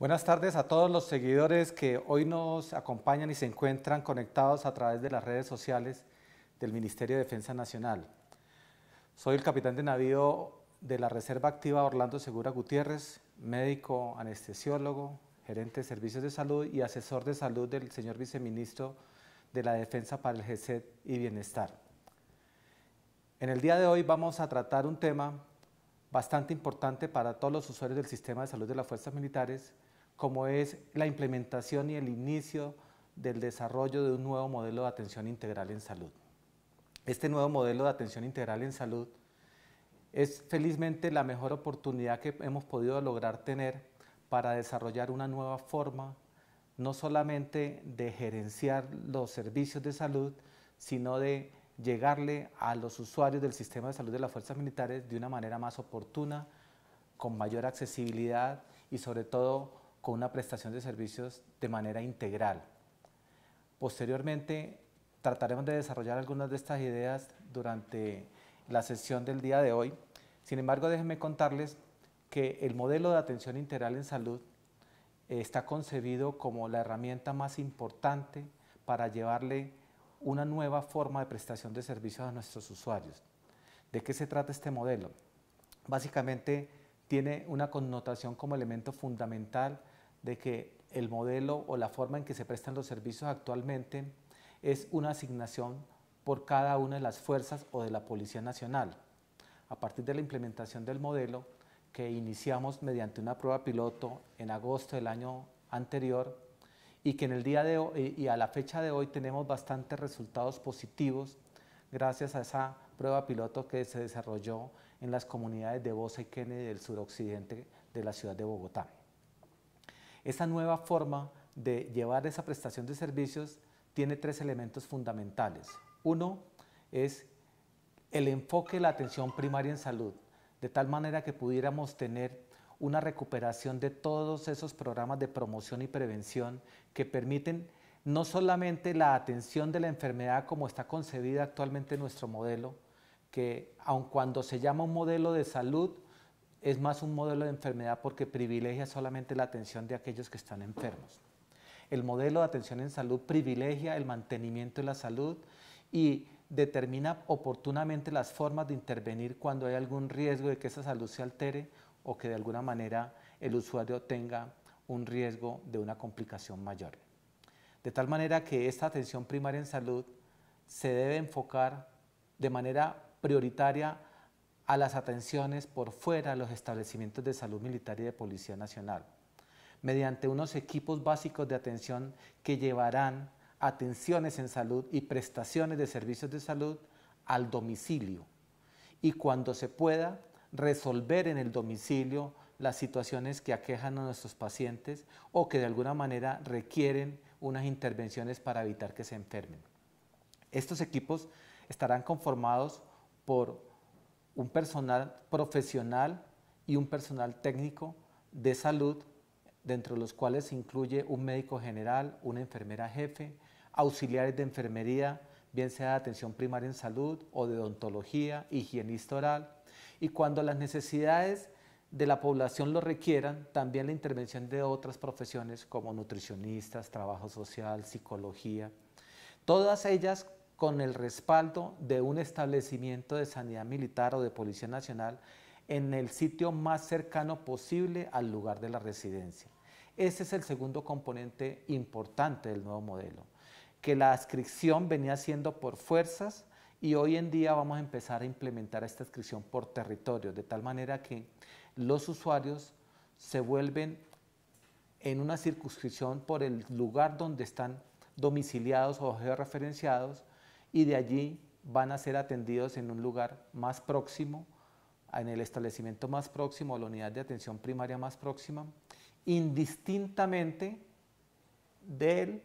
Buenas tardes a todos los seguidores que hoy nos acompañan y se encuentran conectados a través de las redes sociales del Ministerio de Defensa Nacional. Soy el capitán de navío de la Reserva Activa Orlando Segura Gutiérrez, médico, anestesiólogo, gerente de servicios de salud y asesor de salud del señor viceministro de la Defensa para el GESED y Bienestar. En el día de hoy vamos a tratar un tema bastante importante para todos los usuarios del sistema de salud de las fuerzas militares, como es la implementación y el inicio del desarrollo de un nuevo modelo de atención integral en salud. Este nuevo modelo de atención integral en salud es felizmente la mejor oportunidad que hemos podido lograr tener para desarrollar una nueva forma, no solamente de gerenciar los servicios de salud, sino de llegarle a los usuarios del sistema de salud de las fuerzas militares de una manera más oportuna, con mayor accesibilidad y sobre todo con una prestación de servicios de manera integral. Posteriormente, trataremos de desarrollar algunas de estas ideas durante la sesión del día de hoy. Sin embargo, déjenme contarles que el modelo de atención integral en salud eh, está concebido como la herramienta más importante para llevarle una nueva forma de prestación de servicios a nuestros usuarios. ¿De qué se trata este modelo? Básicamente tiene una connotación como elemento fundamental de que el modelo o la forma en que se prestan los servicios actualmente es una asignación por cada una de las fuerzas o de la Policía Nacional. A partir de la implementación del modelo que iniciamos mediante una prueba piloto en agosto del año anterior y que en el día de hoy y a la fecha de hoy tenemos bastantes resultados positivos gracias a esa prueba piloto que se desarrolló en las comunidades de Bosa y Kennedy del suroccidente de la ciudad de Bogotá. Esa nueva forma de llevar esa prestación de servicios tiene tres elementos fundamentales. Uno es el enfoque de la atención primaria en salud, de tal manera que pudiéramos tener una recuperación de todos esos programas de promoción y prevención que permiten no solamente la atención de la enfermedad como está concebida actualmente nuestro modelo, que aun cuando se llama un modelo de salud, es más un modelo de enfermedad porque privilegia solamente la atención de aquellos que están enfermos. El modelo de atención en salud privilegia el mantenimiento de la salud y determina oportunamente las formas de intervenir cuando hay algún riesgo de que esa salud se altere o que de alguna manera el usuario tenga un riesgo de una complicación mayor. De tal manera que esta atención primaria en salud se debe enfocar de manera prioritaria a las atenciones por fuera de los establecimientos de salud militar y de policía nacional, mediante unos equipos básicos de atención que llevarán atenciones en salud y prestaciones de servicios de salud al domicilio y cuando se pueda resolver en el domicilio las situaciones que aquejan a nuestros pacientes o que de alguna manera requieren unas intervenciones para evitar que se enfermen. Estos equipos estarán conformados por un personal profesional y un personal técnico de salud, dentro de los cuales se incluye un médico general, una enfermera jefe, auxiliares de enfermería, bien sea de atención primaria en salud o de odontología, higienista oral, y cuando las necesidades de la población lo requieran, también la intervención de otras profesiones como nutricionistas, trabajo social, psicología, todas ellas con el respaldo de un establecimiento de sanidad militar o de policía nacional en el sitio más cercano posible al lugar de la residencia. Ese es el segundo componente importante del nuevo modelo, que la adscripción venía siendo por fuerzas y hoy en día vamos a empezar a implementar esta adscripción por territorio, de tal manera que los usuarios se vuelven en una circunscripción por el lugar donde están domiciliados o georreferenciados y de allí van a ser atendidos en un lugar más próximo, en el establecimiento más próximo, la unidad de atención primaria más próxima, indistintamente del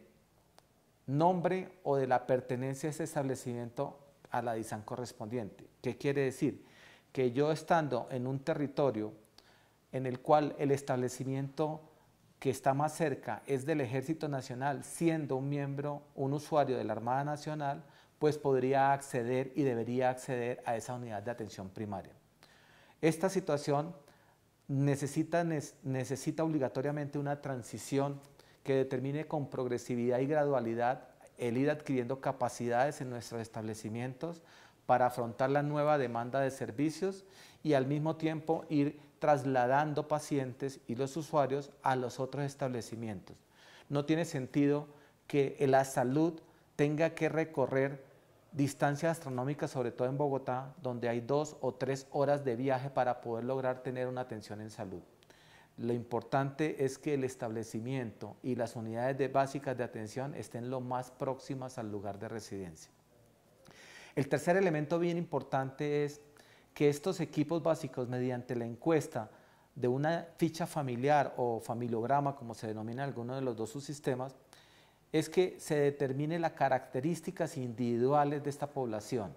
nombre o de la pertenencia de ese establecimiento a la DISAN correspondiente. ¿Qué quiere decir? Que yo estando en un territorio en el cual el establecimiento que está más cerca es del Ejército Nacional, siendo un miembro, un usuario de la Armada Nacional, pues podría acceder y debería acceder a esa unidad de atención primaria. Esta situación necesita, necesita obligatoriamente una transición que determine con progresividad y gradualidad el ir adquiriendo capacidades en nuestros establecimientos para afrontar la nueva demanda de servicios y al mismo tiempo ir trasladando pacientes y los usuarios a los otros establecimientos. No tiene sentido que la salud tenga que recorrer distancias astronómica, sobre todo en Bogotá, donde hay dos o tres horas de viaje para poder lograr tener una atención en salud. Lo importante es que el establecimiento y las unidades de básicas de atención estén lo más próximas al lugar de residencia. El tercer elemento bien importante es que estos equipos básicos, mediante la encuesta de una ficha familiar o familiograma, como se denomina alguno de los dos subsistemas, es que se determine las características individuales de esta población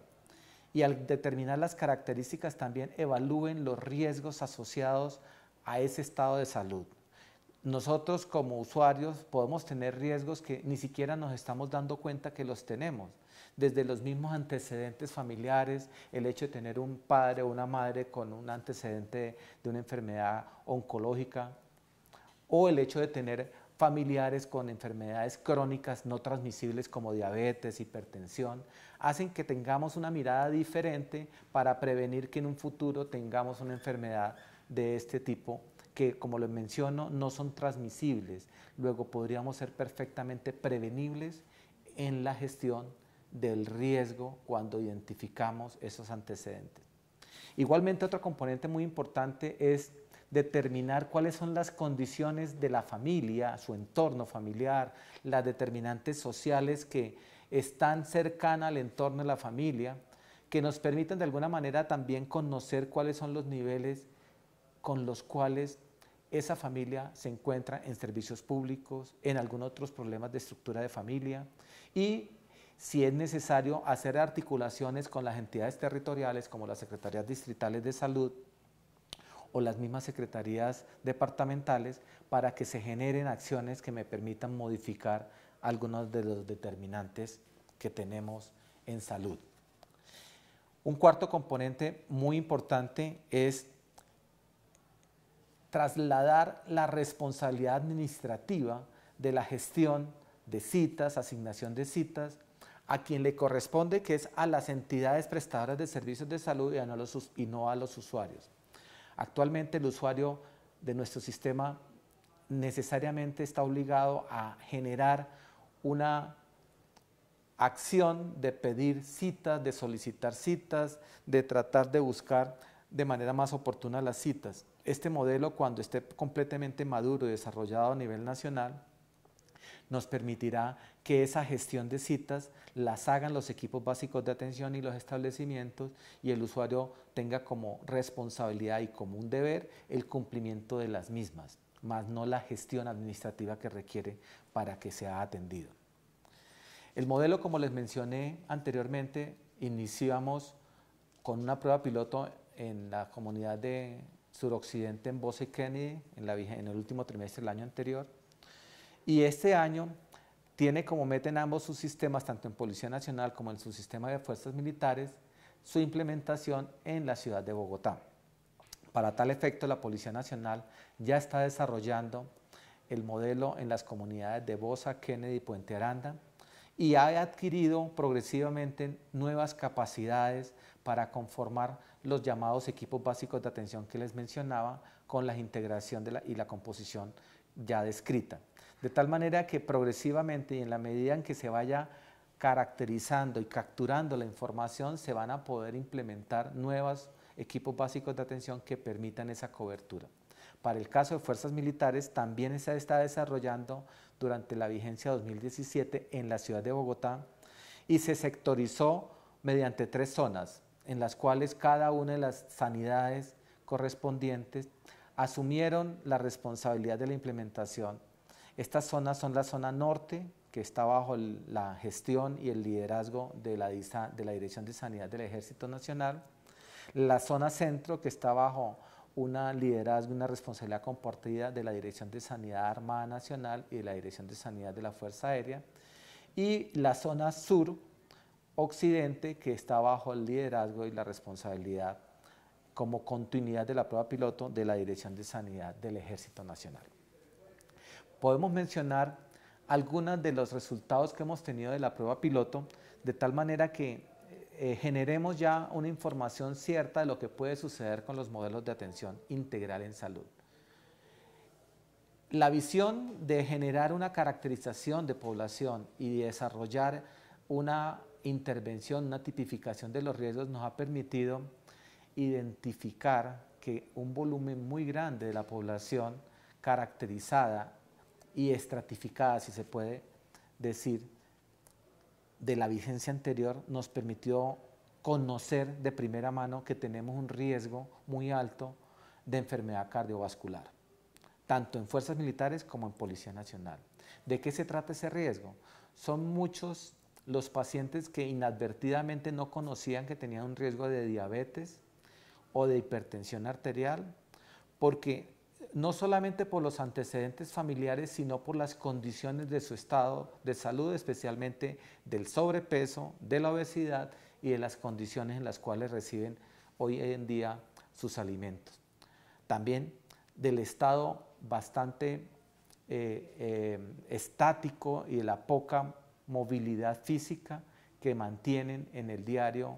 y al determinar las características también evalúen los riesgos asociados a ese estado de salud. Nosotros como usuarios podemos tener riesgos que ni siquiera nos estamos dando cuenta que los tenemos, desde los mismos antecedentes familiares, el hecho de tener un padre o una madre con un antecedente de una enfermedad oncológica, o el hecho de tener familiares con enfermedades crónicas no transmisibles como diabetes, hipertensión, hacen que tengamos una mirada diferente para prevenir que en un futuro tengamos una enfermedad de este tipo que, como les menciono, no son transmisibles. Luego podríamos ser perfectamente prevenibles en la gestión del riesgo cuando identificamos esos antecedentes. Igualmente, otro componente muy importante es determinar cuáles son las condiciones de la familia, su entorno familiar, las determinantes sociales que están cercanas al entorno de la familia, que nos permiten de alguna manera también conocer cuáles son los niveles con los cuales esa familia se encuentra en servicios públicos, en algunos otros problemas de estructura de familia y si es necesario hacer articulaciones con las entidades territoriales como las secretarías distritales de salud o las mismas secretarías departamentales para que se generen acciones que me permitan modificar algunos de los determinantes que tenemos en salud. Un cuarto componente muy importante es trasladar la responsabilidad administrativa de la gestión de citas, asignación de citas, a quien le corresponde, que es a las entidades prestadoras de servicios de salud y no a los, usuarios. Actualmente el usuario de nuestro sistema necesariamente está obligado a generar una acción de pedir citas, de solicitar citas, de tratar de buscar de manera más oportuna las citas. Este modelo, cuando esté completamente maduro y desarrollado a nivel nacional, nos permitirá que esa gestión de citas las hagan los equipos básicos de atención y los establecimientos y el usuario tenga como responsabilidad y como un deber el cumplimiento de las mismas, más no la gestión administrativa que requiere para que sea atendido. El modelo, como les mencioné anteriormente, iniciamos con una prueba piloto en la comunidad de suroccidente en Bose Kennedy en, en el último trimestre del año anterior y este año tiene como meta en ambos sus sistemas, tanto en Policía Nacional como en su sistema de fuerzas militares, su implementación en la ciudad de Bogotá. Para tal efecto, la Policía Nacional ya está desarrollando el modelo en las comunidades de Bosa, Kennedy y Puente Aranda y ha adquirido progresivamente nuevas capacidades para conformar los llamados equipos básicos de atención que les mencionaba con la integración y la composición ya descrita. De tal manera que progresivamente y en la medida en que se vaya caracterizando y capturando la información, se van a poder implementar nuevos equipos básicos de atención que permitan esa cobertura. Para el caso de fuerzas militares, también se está desarrollando durante la vigencia 2017 en la ciudad de Bogotá y se sectorizó mediante tres zonas, en las cuales cada una de las sanidades correspondientes asumieron la responsabilidad de la implementación estas zonas son la zona norte, que está bajo la gestión y el liderazgo de la, Dirección de Sanidad del Ejército Nacional. La zona centro, que está bajo una liderazgo y una responsabilidad compartida de la Dirección de Sanidad Armada Nacional y de la Dirección de Sanidad de la Fuerza Aérea. Y la zona sur, occidente, que está bajo el liderazgo y la responsabilidad como continuidad de la prueba piloto de la Dirección de Sanidad del Ejército Nacional podemos mencionar algunos de los resultados que hemos tenido de la prueba piloto, de tal manera que eh, eh, generemos ya una información cierta de lo que puede suceder con los modelos de atención integral en salud. La visión de generar una caracterización de población y de desarrollar una intervención, una tipificación de los riesgos nos ha permitido identificar que un volumen muy grande de la población caracterizada y estratificada, si se puede decir, de la vigencia anterior, nos permitió conocer de primera mano que tenemos un riesgo muy alto de enfermedad cardiovascular, tanto en fuerzas militares como en Policía Nacional. ¿De qué se trata ese riesgo? Son muchos los pacientes que inadvertidamente no conocían que tenían un riesgo de diabetes o de hipertensión arterial, porque no solamente por los antecedentes familiares, sino por las condiciones de su estado de salud, especialmente del sobrepeso, de la obesidad y de las condiciones en las cuales reciben hoy en día sus alimentos. También del estado bastante eh, eh, estático y de la poca movilidad física que mantienen en el diario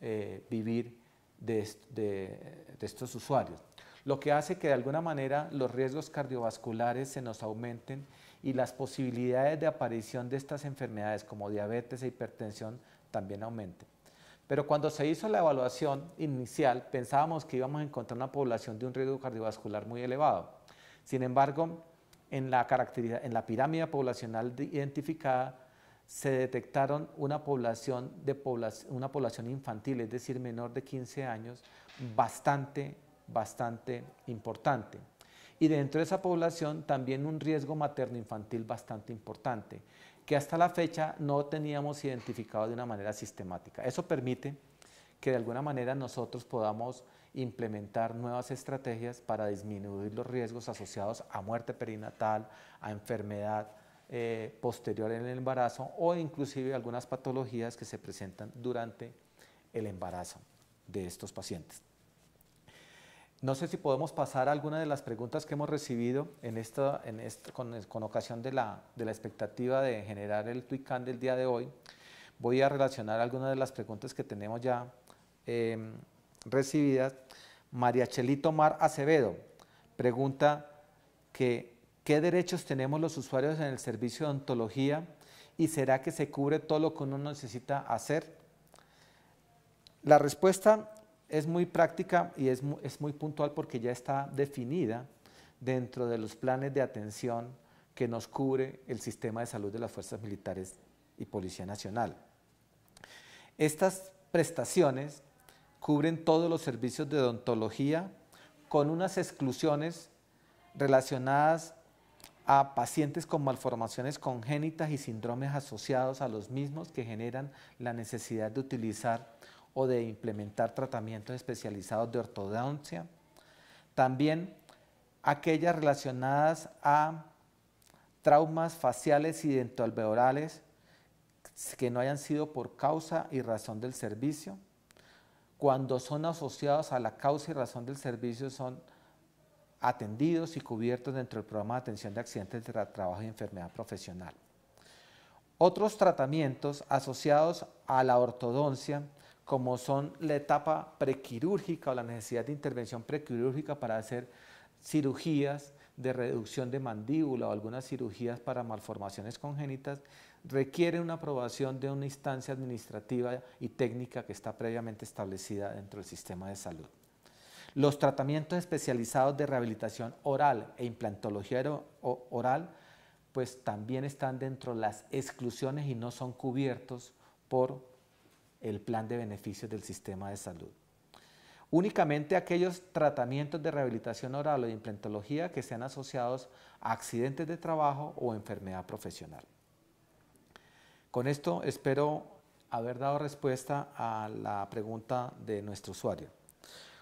eh, vivir de estos usuarios lo que hace que de alguna manera los riesgos cardiovasculares se nos aumenten y las posibilidades de aparición de estas enfermedades como diabetes e hipertensión también aumenten. Pero cuando se hizo la evaluación inicial, pensábamos que íbamos a encontrar una población de un riesgo cardiovascular muy elevado. Sin embargo, en la, pirámide poblacional identificada, se detectaron una población, una población infantil, es decir, menor de 15 años, bastante bastante importante. Y dentro de esa población también un riesgo materno-infantil bastante importante, que hasta la fecha no teníamos identificado de una manera sistemática. Eso permite que de alguna manera nosotros podamos implementar nuevas estrategias para disminuir los riesgos asociados a muerte perinatal, a enfermedad eh, posterior en el embarazo o inclusive algunas patologías que se presentan durante el embarazo de estos pacientes. No sé si podemos pasar a alguna de las preguntas que hemos recibido en esta, con, ocasión de la, expectativa de generar el Twicán del día de hoy. Voy a relacionar algunas de las preguntas que tenemos ya em, recibidas. María Chelito Mar Acevedo pregunta que, ¿qué derechos tenemos los usuarios en el servicio de ontología y será que se cubre todo lo que uno necesita hacer? La respuesta es muy práctica y es, es muy puntual porque ya está definida dentro de los planes de atención que nos cubre el sistema de salud de las fuerzas militares y Policía Nacional. Estas prestaciones cubren todos los servicios de odontología con unas exclusiones relacionadas a pacientes con malformaciones congénitas y síndromes asociados a los mismos que generan la necesidad de utilizar o de implementar tratamientos especializados de ortodoncia. También aquellas relacionadas a traumas faciales y dentoalveolares que no hayan sido por causa y razón del servicio. Cuando son asociados a la causa y razón del servicio son atendidos y cubiertos dentro del programa de atención de accidentes de trabajo y enfermedad profesional. Otros tratamientos asociados a la ortodoncia como son la etapa prequirúrgica o la necesidad de intervención prequirúrgica para hacer cirugías de reducción de mandíbula o algunas cirugías para malformaciones congénitas, requiere una aprobación de una instancia administrativa y técnica que está previamente establecida dentro del sistema de salud. Los tratamientos especializados de rehabilitación oral e implantología oral pues también están dentro de las exclusiones y no son cubiertos por el plan de beneficios del sistema de salud. Únicamente aquellos tratamientos de rehabilitación oral o de implantología que sean asociados a accidentes de trabajo o enfermedad profesional. Con esto espero haber dado respuesta a la pregunta de nuestro usuario.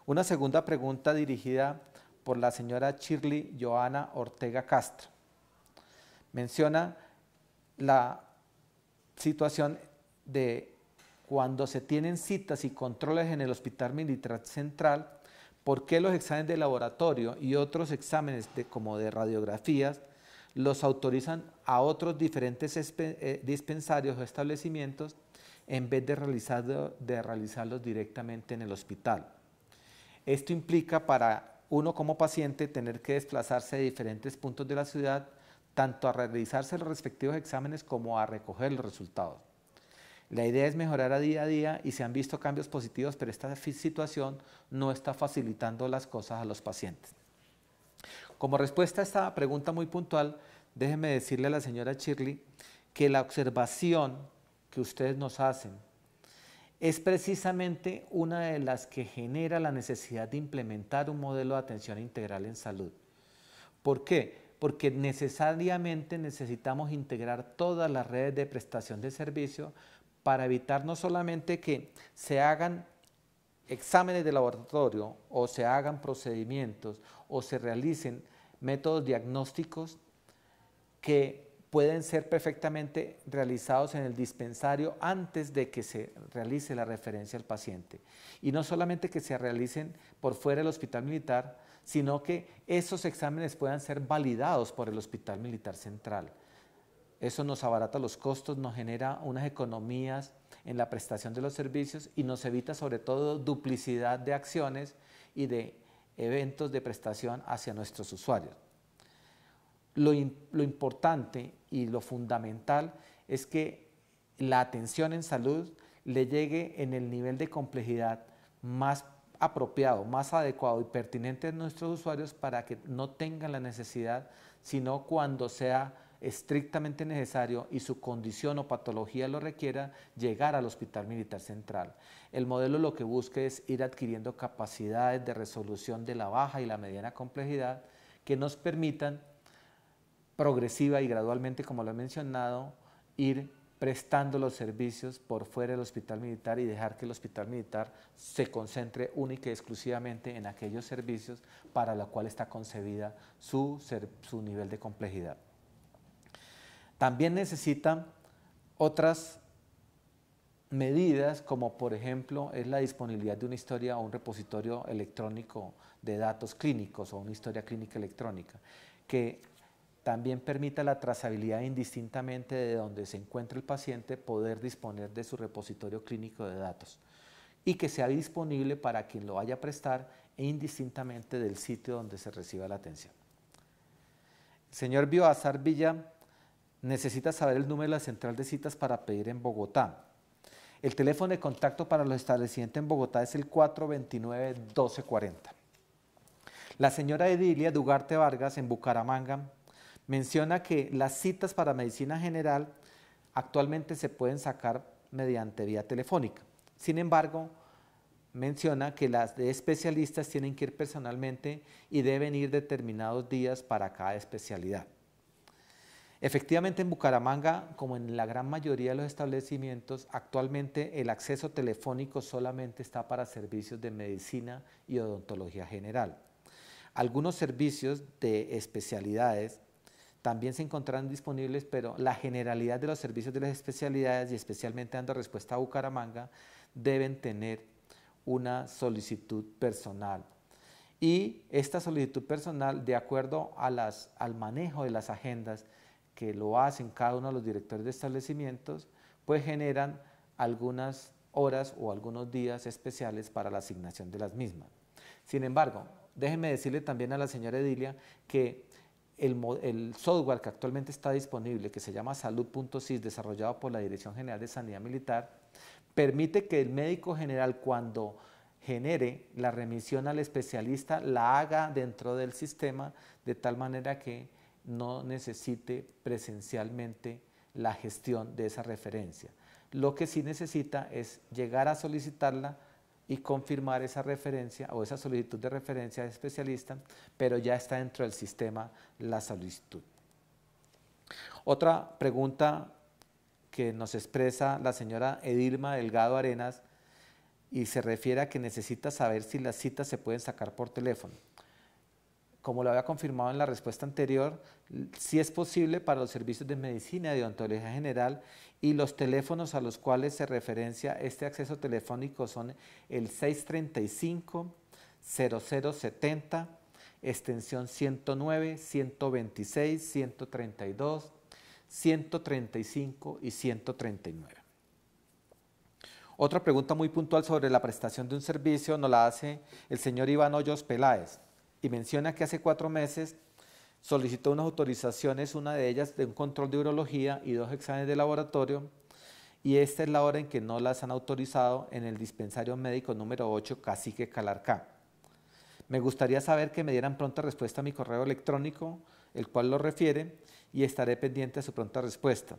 Una segunda pregunta dirigida por la señora Shirley Joana Ortega Castro. Menciona la situación de cuando se tienen citas y controles en el Hospital Militar Central, por qué los exámenes de laboratorio y otros exámenes como de radiografías los autorizan a otros diferentes eh, dispensarios o establecimientos en vez de, de realizarlos directamente en el hospital. Esto implica para uno como paciente tener que desplazarse a diferentes puntos de la ciudad, tanto a realizarse los respectivos exámenes como a recoger los resultados. La idea es mejorar a día a día y se han visto cambios positivos, pero esta situación no está facilitando las cosas a los pacientes. Como respuesta a esta pregunta muy puntual, déjeme decirle a la señora Shirley que la observación que ustedes nos hacen es precisamente una de las que genera la necesidad de implementar un modelo de atención integral en salud. ¿Por qué? Porque necesariamente necesitamos integrar todas las redes de prestación de servicio para evitar no solamente que se hagan exámenes de laboratorio o se hagan procedimientos o se realicen métodos diagnósticos que pueden ser perfectamente realizados en el dispensario antes de que se realice la referencia al paciente. Y no solamente que se realicen por fuera del hospital militar, sino que esos exámenes puedan ser validados por el hospital militar central. Eso nos abarata los costos, nos genera unas economías en la prestación de los servicios y nos evita sobre todo duplicidad de acciones y de eventos de prestación hacia nuestros usuarios. Lo, importante y lo fundamental es que la atención en salud le llegue en el nivel de complejidad más apropiado, más adecuado y pertinente a nuestros usuarios para que no tengan la necesidad, sino cuando sea estrictamente necesario y su condición o patología lo requiera, llegar al Hospital Militar Central. El modelo lo que busca es ir adquiriendo capacidades de resolución de la baja y la mediana complejidad que nos permitan progresiva y gradualmente, como lo he mencionado, ir prestando los servicios por fuera del hospital militar y dejar que el hospital militar se concentre única y exclusivamente en aquellos servicios para los cuales está concebida su, su nivel de complejidad. También necesitan otras medidas como por ejemplo es la disponibilidad de una historia o un repositorio electrónico de datos clínicos o una historia clínica electrónica que también permita la trazabilidad indistintamente de donde se encuentra el paciente poder disponer de su repositorio clínico de datos y que sea disponible para quien lo vaya a prestar e indistintamente del sitio donde se reciba la atención. señor Bioazar Villa necesita saber el número de la central de citas para pedir en Bogotá. El teléfono de contacto para los establecimientos en Bogotá es el 429-1240. La señora Edilia Dugarte Vargas en Bucaramanga menciona que las citas para medicina general actualmente se pueden sacar mediante vía telefónica. Sin embargo, menciona que las de especialistas tienen que ir personalmente y deben ir determinados días para cada especialidad. Efectivamente, en Bucaramanga, como en la gran mayoría de los establecimientos, actualmente el acceso telefónico solamente está para servicios de medicina y odontología general. Algunos servicios de especialidades también se encontrarán disponibles, pero la generalidad de los servicios de las especialidades, y especialmente dando respuesta a Bucaramanga, deben tener una solicitud personal. Y esta solicitud personal, de acuerdo al manejo de las agendas, que lo hacen cada uno de los directores de establecimientos, pues generan algunas horas o algunos días especiales para la asignación de las mismas. Sin embargo, déjeme decirle también a la señora Edilia que el, software que actualmente está disponible, que se llama Salud.sis, desarrollado por la Dirección General de Sanidad Militar, permite que el médico general cuando genere la remisión al especialista la haga dentro del sistema de tal manera que no necesite presencialmente la gestión de esa referencia. Lo que sí necesita es llegar a solicitarla y confirmar esa referencia o esa solicitud de referencia de especialista, pero ya está dentro del sistema la solicitud. Otra pregunta que nos expresa la señora Edilma Delgado Arenas y se refiere a que necesita saber si las citas se pueden sacar por teléfono como lo había confirmado en la respuesta anterior, si es posible para los servicios de medicina y de odontología general y los teléfonos a los cuales se referencia este acceso telefónico son el 635 0070 extensión 109, 126, 132, 135 y 139. Otra pregunta muy puntual sobre la prestación de un servicio nos la hace el señor Iván Hoyos Peláez y menciona que hace cuatro meses solicitó unas autorizaciones, una de ellas de un control de urología y dos exámenes de laboratorio, y esta es la hora en que no las han autorizado en el dispensario médico número 8, Cacique Calarcá. Me gustaría saber que me dieran pronta respuesta a mi correo electrónico, el cual lo refiere, y estaré pendiente de su pronta respuesta.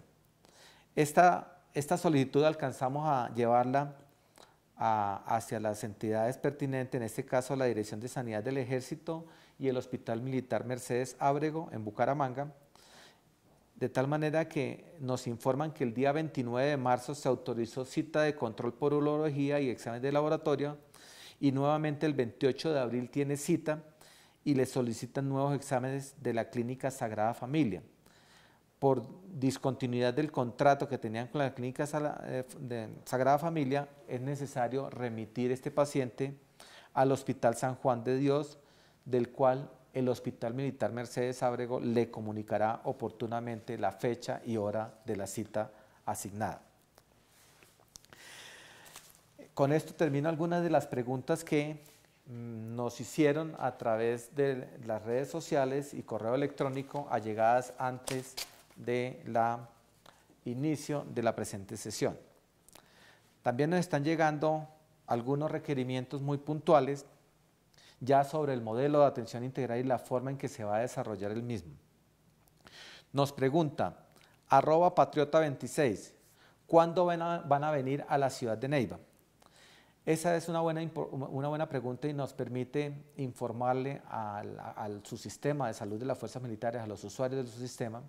Esta, esta solicitud alcanzamos a llevarla hacia las entidades pertinentes, en este caso la Dirección de Sanidad del Ejército y el Hospital Militar Mercedes Ábrego en Bucaramanga, de tal manera que nos informan que el día 29 de marzo se autorizó cita de control por urología y exámenes de laboratorio y nuevamente el 28 de abril tiene cita y le solicitan nuevos exámenes de la Clínica Sagrada Familia por discontinuidad del contrato que tenían con la clínica eh, de Sagrada Familia, es necesario remitir este paciente al Hospital San Juan de Dios, del cual el Hospital Militar Mercedes Ábrego le comunicará oportunamente la fecha y hora de la cita asignada. Con esto termino algunas de las preguntas que mm, nos hicieron a través de las redes sociales y correo electrónico allegadas antes de la inicio de la presente sesión. También nos están llegando algunos requerimientos muy puntuales ya sobre el modelo de atención integral y la forma en que se va a desarrollar el mismo. Nos pregunta, arroba patriota26, ¿cuándo van a, venir a la ciudad de Neiva? Esa es una buena, pregunta y nos permite informarle al, al, su sistema de salud de las fuerzas militares, a los usuarios del su sistema,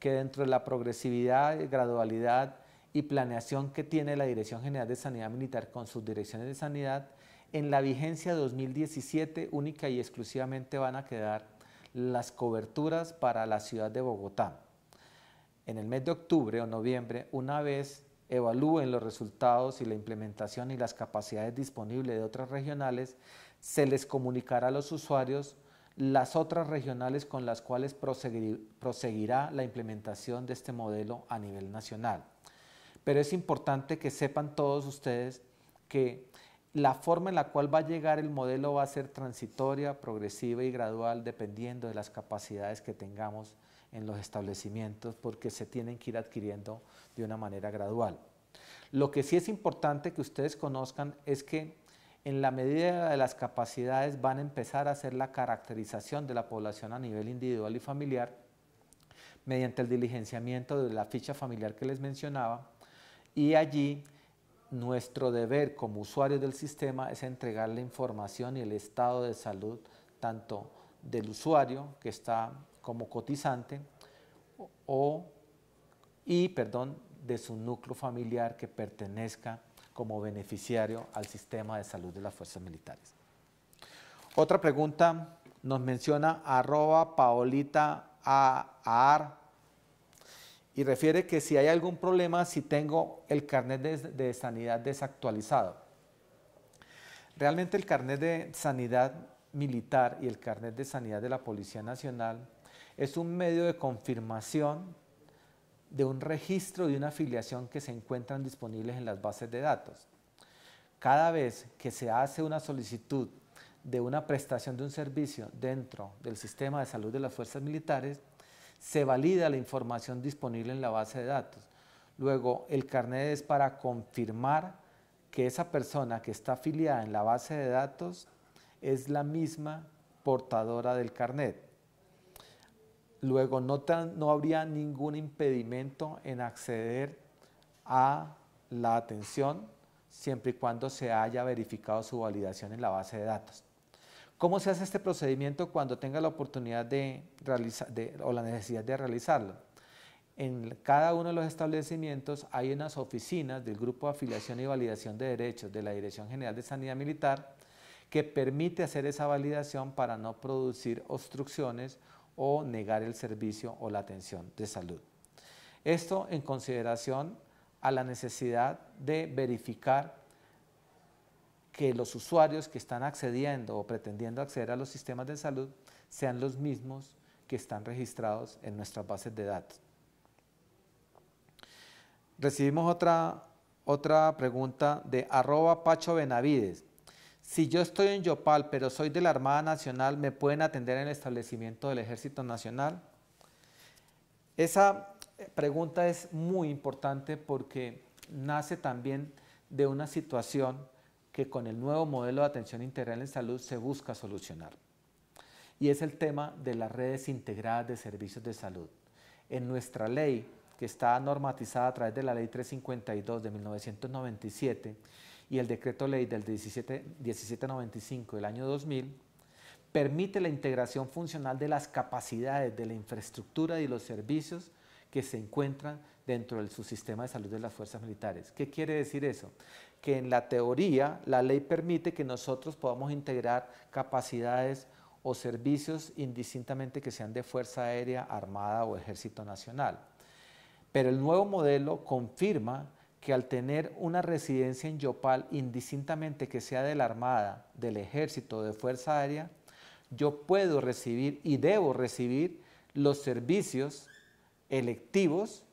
que dentro de la progresividad, gradualidad y planeación que tiene la Dirección General de Sanidad Militar con sus direcciones de sanidad, en la vigencia 2017 única y exclusivamente van a quedar las coberturas para la ciudad de Bogotá. En el mes de octubre o noviembre, una vez evalúen los resultados y la implementación y las capacidades disponibles de otras regionales, se les comunicará a los usuarios las otras regionales con las cuales proseguirá la implementación de este modelo a nivel nacional. Pero es importante que sepan todos ustedes que la forma en la cual va a llegar el modelo va a ser transitoria, progresiva y gradual dependiendo de las capacidades que tengamos en los establecimientos porque se tienen que ir adquiriendo de una manera gradual. Lo que sí es importante que ustedes conozcan es que en la medida de las capacidades van a empezar a hacer la caracterización de la población a nivel individual y familiar mediante el diligenciamiento de la ficha familiar que les mencionaba y allí nuestro deber como usuarios del sistema es entregar la información y el estado de salud tanto del usuario que está como cotizante y perdón de su núcleo familiar que pertenezca como beneficiario al sistema de salud de las fuerzas militares. Otra pregunta nos menciona arroba paolita aar y refiere que si hay algún problema si tengo el carnet de, de sanidad desactualizado. Realmente el carnet de sanidad militar y el carnet de sanidad de la Policía Nacional es un medio de confirmación de un registro de una afiliación que se encuentran disponibles en las bases de datos. Cada vez que se hace una solicitud de una prestación de un servicio dentro del sistema de salud de las fuerzas militares, se valida la información disponible en la base de datos. Luego, el carnet es para confirmar que esa persona que está afiliada en la base de datos es la misma portadora del carnet. Luego, no, habría ningún impedimento en acceder a la atención siempre y cuando se haya verificado su validación en la base de datos. ¿Cómo se hace este procedimiento cuando tenga la oportunidad de realizar o la necesidad de realizarlo? En cada uno de los establecimientos hay unas oficinas del Grupo de Afiliación y Validación de Derechos de la Dirección General de Sanidad Militar que permite hacer esa validación para no producir obstrucciones o negar el servicio o la atención de salud. Esto en consideración a la necesidad de verificar que los usuarios que están accediendo o pretendiendo acceder a los sistemas de salud sean los mismos que están registrados en nuestras bases de datos. Recibimos otra, otra pregunta de arroba Pacho Benavides. Si yo estoy en Yopal, pero soy de la Armada Nacional, ¿me pueden atender en el establecimiento del Ejército Nacional? Esa eh, pregunta es muy importante porque nace también de una situación que con el nuevo modelo de atención integral en salud se busca solucionar. Y es el tema de las redes integradas de servicios de salud. En nuestra ley, que está normatizada a través de la Ley 352 de 1997, y el decreto ley del 17, 1795 del año 2000 permite la integración funcional de las capacidades de la infraestructura y los servicios que se encuentran dentro del subsistema de salud de las fuerzas militares. ¿Qué quiere decir eso? Que en la teoría la ley permite que nosotros podamos integrar capacidades o servicios indistintamente que sean de Fuerza Aérea, Armada o Ejército Nacional. Pero el nuevo modelo confirma que al tener una residencia en Yopal, indistintamente que sea de la Armada, del Ejército, de Fuerza Aérea, yo puedo recibir y debo recibir los servicios electivos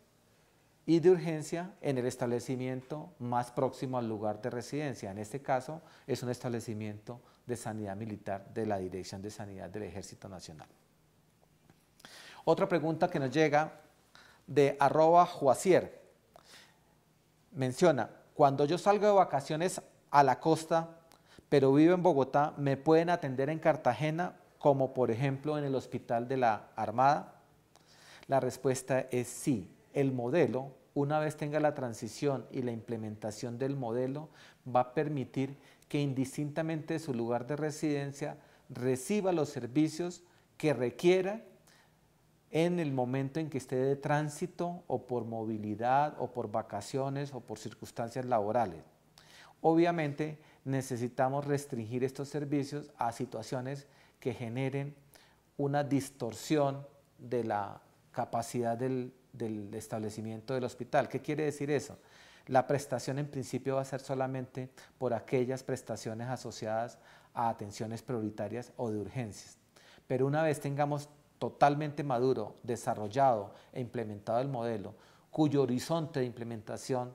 y de urgencia en el establecimiento más próximo al lugar de residencia. En este caso es un establecimiento de sanidad militar de la Dirección de Sanidad del Ejército Nacional. Otra pregunta que nos llega de arroba menciona, cuando yo salgo de vacaciones a la costa, pero vivo en Bogotá, me pueden atender en Cartagena, como por ejemplo en el Hospital de la Armada. La respuesta es sí. El modelo, una vez tenga la transición y la implementación del modelo, va a permitir que indistintamente de su lugar de residencia reciba los servicios que requiera en el momento en que esté de tránsito o por movilidad o por vacaciones o por circunstancias laborales. Obviamente necesitamos restringir estos servicios a situaciones que generen una distorsión de la capacidad del, del establecimiento del hospital. ¿Qué quiere decir eso? La prestación en principio va a ser solamente por aquellas prestaciones asociadas a atenciones prioritarias o de urgencias. Pero una vez tengamos totalmente maduro, desarrollado e implementado el modelo, cuyo horizonte de implementación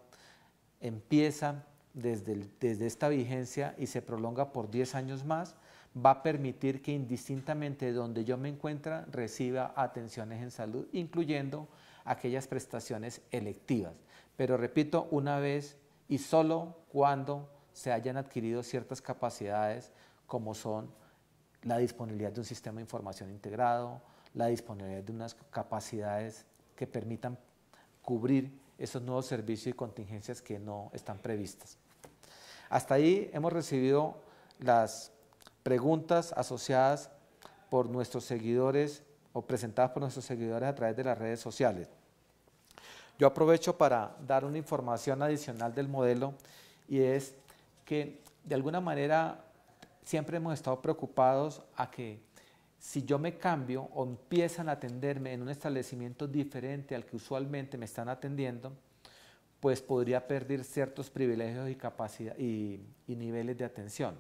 empieza desde, esta vigencia y se prolonga por 10 años más, va a permitir que indistintamente de donde yo me encuentre reciba atenciones en salud, incluyendo aquellas prestaciones electivas. Pero repito, una vez y solo cuando se hayan adquirido ciertas capacidades como son la disponibilidad de un sistema de información integrado, la disponibilidad de unas capacidades que permitan cubrir esos nuevos servicios y contingencias que no están previstas. Hasta ahí hemos recibido las preguntas asociadas por nuestros seguidores o presentadas por nuestros seguidores a través de las redes sociales. Yo aprovecho para dar una información adicional del modelo y es que de alguna manera siempre hemos estado preocupados a que si yo me cambio o empiezan a atenderme en un establecimiento diferente al que usualmente me están atendiendo, pues podría perder ciertos privilegios y, y, niveles de atención.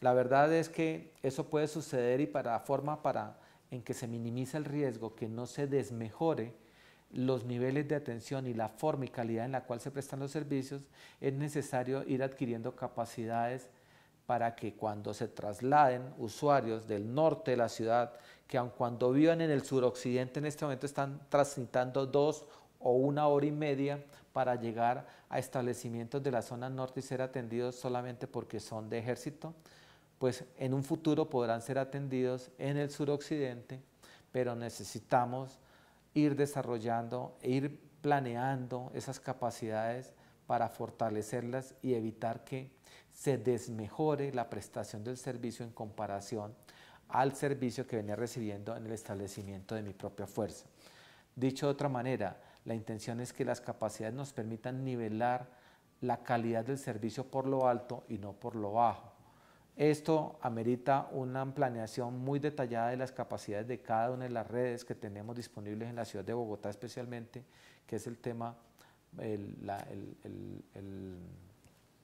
La verdad es que eso puede suceder y para la forma para en que se minimiza el riesgo, que no se desmejore los niveles de atención y la forma y calidad en la cual se prestan los servicios, es necesario ir adquiriendo capacidades para que cuando se trasladen usuarios del norte de la ciudad, que aun cuando vivan en el suroccidente en este momento están transitando dos o una hora y media para llegar a establecimientos de la zona norte y ser atendidos solamente porque son de ejército, pues en un futuro podrán ser atendidos en el suroccidente, pero necesitamos ir desarrollando e ir planeando esas capacidades para fortalecerlas y evitar que se desmejore la prestación del servicio en comparación al servicio que venía recibiendo en el establecimiento de mi propia fuerza. Dicho de otra manera, la intención es que las capacidades nos permitan nivelar la calidad del servicio por lo alto y no por lo bajo. Esto amerita una planeación muy detallada de las capacidades de cada una de las redes que tenemos disponibles en la ciudad de Bogotá especialmente, que es el tema,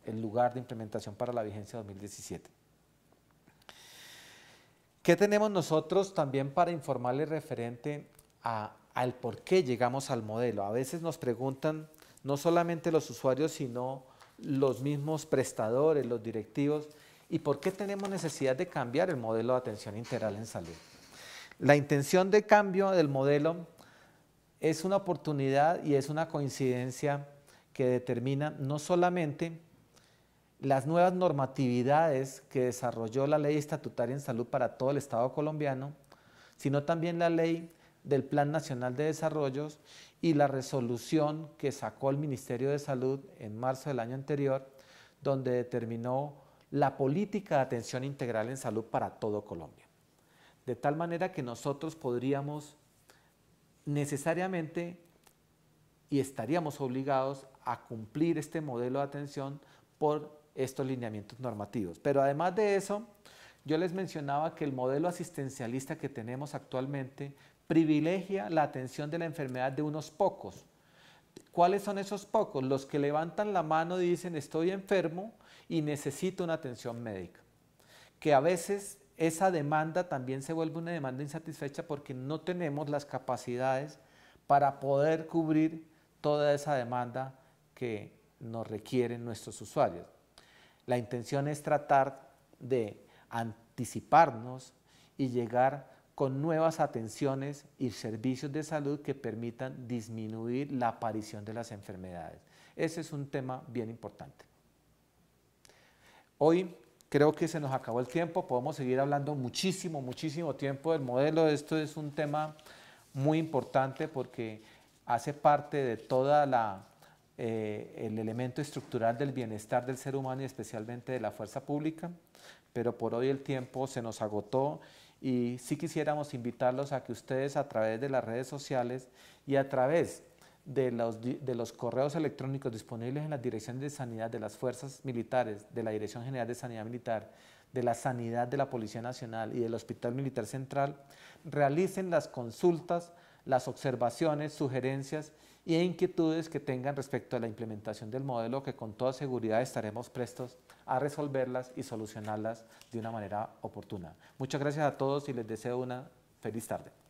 el lugar de implementación para la vigencia 2017. ¿Qué tenemos nosotros también para informarles referente al por qué llegamos al modelo? A veces nos preguntan no solamente los usuarios, sino los mismos prestadores, los directivos, y por qué tenemos necesidad de cambiar el modelo de atención integral en salud. La intención de cambio del modelo es una oportunidad y es una coincidencia que determina no solamente las nuevas normatividades que desarrolló la ley estatutaria en salud para todo el Estado colombiano, sino también la ley del Plan Nacional de Desarrollos y la resolución que sacó el Ministerio de Salud en marzo del año anterior, donde determinó la política de atención integral en salud para todo Colombia. De tal manera que nosotros podríamos necesariamente y estaríamos obligados a cumplir este modelo de atención por estos lineamientos normativos. Pero además de eso, yo les mencionaba que el modelo asistencialista que tenemos actualmente privilegia la atención de la enfermedad de unos pocos. ¿Cuáles son esos pocos? Los que levantan la mano y dicen estoy enfermo y necesito una atención médica. Que a veces esa demanda también se vuelve una demanda insatisfecha porque no tenemos las capacidades para poder cubrir toda esa demanda que nos requieren nuestros usuarios. La intención es tratar de anticiparnos y llegar con nuevas atenciones y servicios de salud que permitan disminuir la aparición de las enfermedades. Ese es un tema bien importante. Hoy creo que se nos acabó el tiempo, podemos seguir hablando muchísimo, muchísimo tiempo del modelo. Esto es un tema muy importante porque hace parte de toda la eh, el elemento estructural del bienestar del ser humano y especialmente de la fuerza pública, pero por hoy el tiempo se nos agotó y sí quisiéramos invitarlos a que ustedes a través de las redes sociales y a través de los, de los correos electrónicos disponibles en la Dirección de Sanidad de las Fuerzas Militares, de la Dirección General de Sanidad Militar, de la Sanidad de la Policía Nacional y del Hospital Militar Central, realicen las consultas, las observaciones, sugerencias e inquietudes que tengan respecto a la implementación del modelo que con toda seguridad estaremos prestos a resolverlas y solucionarlas de una manera oportuna. Muchas gracias a todos y les deseo una feliz tarde.